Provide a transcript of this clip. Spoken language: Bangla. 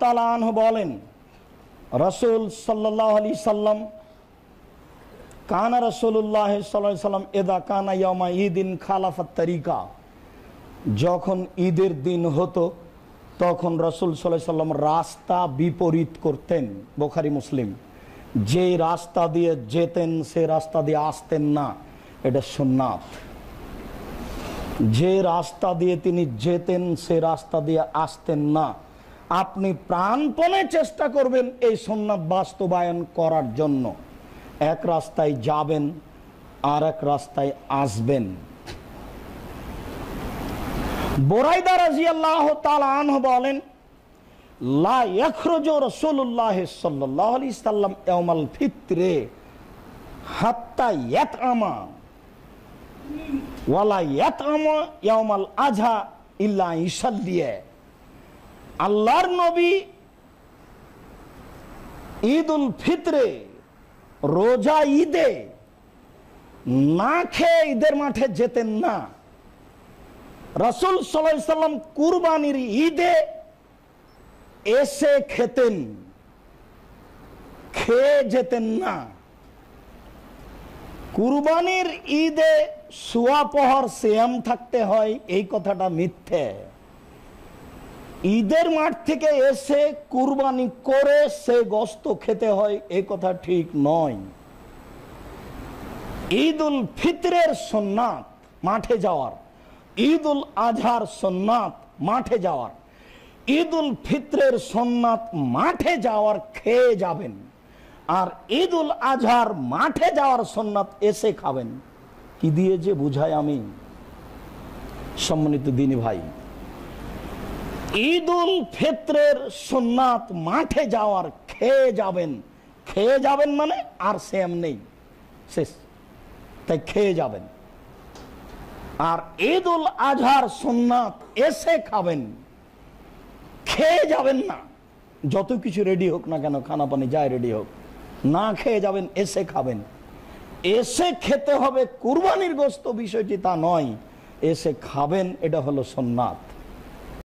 বলেন রসুল সাল্লাহ সাল্লাম কানা রসুল্লাহ সাল্লাম এদা কানা ইয়মা খালাফা তরিকা যখন ঈদের দিন হতো তখন রসুল সাল্লাহ সাল্লাম রাস্তা বিপরীত করতেন বোখারি মুসলিম যে রাস্তা দিয়ে যেতেন সে রাস্তা দিয়ে আসতেন না এটা সুন্নাথ যে রাস্তা দিয়ে তিনি যেতেন সে রাস্তা দিয়ে আসতেন না আপনি প্রাণপণে চেষ্টা করবেন এই সন্ন্যাপ বাস্তবায়ন করার জন্য এক রাস্তায় যাবেন আর এক রাস্তায় আসবেন বোরাইদা রাজিয়াল্লাহ তালান বলেন ফিতরে আমা ওয়ালা ইয়াত আমা আজহা ইল্লা আল্লাহর নবী ঈদ উল ফিতরে রোজা ঈদে না খেয়ে ঈদের মাঠে যেতেন না রসুল সাল্লাম কুরবানির ঈদে এসে খেতেন খেয়ে যেতেন না কুরবানির ঈদে সুয়াপহর সেয়াম থাকতে হয় এই কথাটা মিথ্যে ঈদের মাঠ থেকে এসে কুরবানি করে সে গস্ত খেতে হয় এ কথা ঠিক নয় ঈদ উল ফিতরের সন্ন্যাত মাঠে যাওয়ার ঈদ উল আজহার সন্ন্যাত মাঠে যাওয়ার ঈদ উল ফিতরের সন্ন্যাত মাঠে যাওয়ার খেয়ে যাবেন আর ঈদ উল আজহার মাঠে যাওয়ার সন্ন্যাত এসে খাবেন কি দিয়ে যে বুঝায় আমি সম্মানিত দিনী ভাই ঈদ উল ফিত্রের সোননাথ মাঠে যাওয়ার খেয়ে যাবেন খেয়ে যাবেন মানে আর সেম নেই শেষ তাই খেয়ে যাবেন আর ঈদ উল আজহার সোননাথ এসে খাবেন খেয়ে যাবেন না যত কিছু রেডি হোক না কেন খানা পানি যায় রেডি হোক না খেয়ে যাবেন এসে খাবেন এসে খেতে হবে কুরবানির গোস্ত বিষয়টি তা নয় এসে খাবেন এটা হলো সোননাথ